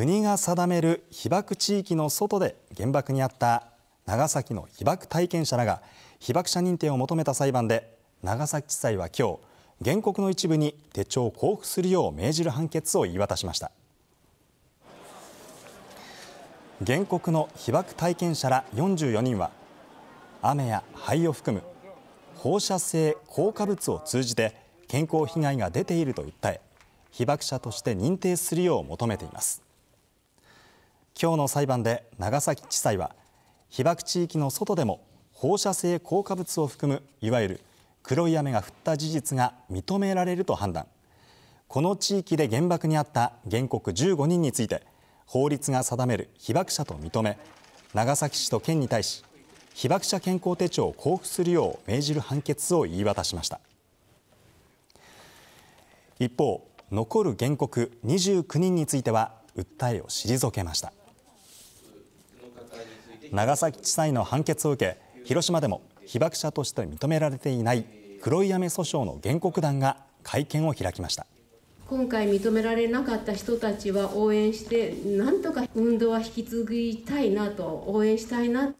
国が定める被爆地域の外で原爆にあった長崎の被爆体験者らが被爆者認定を求めた裁判で長崎地裁は今日原告の一部に手帳を交付するよう命じる判決を言い渡しました原告の被爆体験者ら44人は雨や灰を含む放射性硬化物を通じて健康被害が出ていると訴え被爆者として認定するよう求めています。今日の裁判で長崎地裁は被爆地域の外でも放射性硬化物を含むいわゆる黒い雨が降った事実が認められると判断この地域で原爆にあった原告15人について法律が定める被爆者と認め長崎市と県に対し被爆者健康手帳を交付するよう命じる判決を言い渡しました一方残る原告29人については訴えを退けました長崎地裁の判決を受け広島でも被爆者として認められていない黒い雨訴訟の原告団が会見を開きました今回認められなかった人たちは応援してなんとか運動は引き継ぎたいなと応援したいな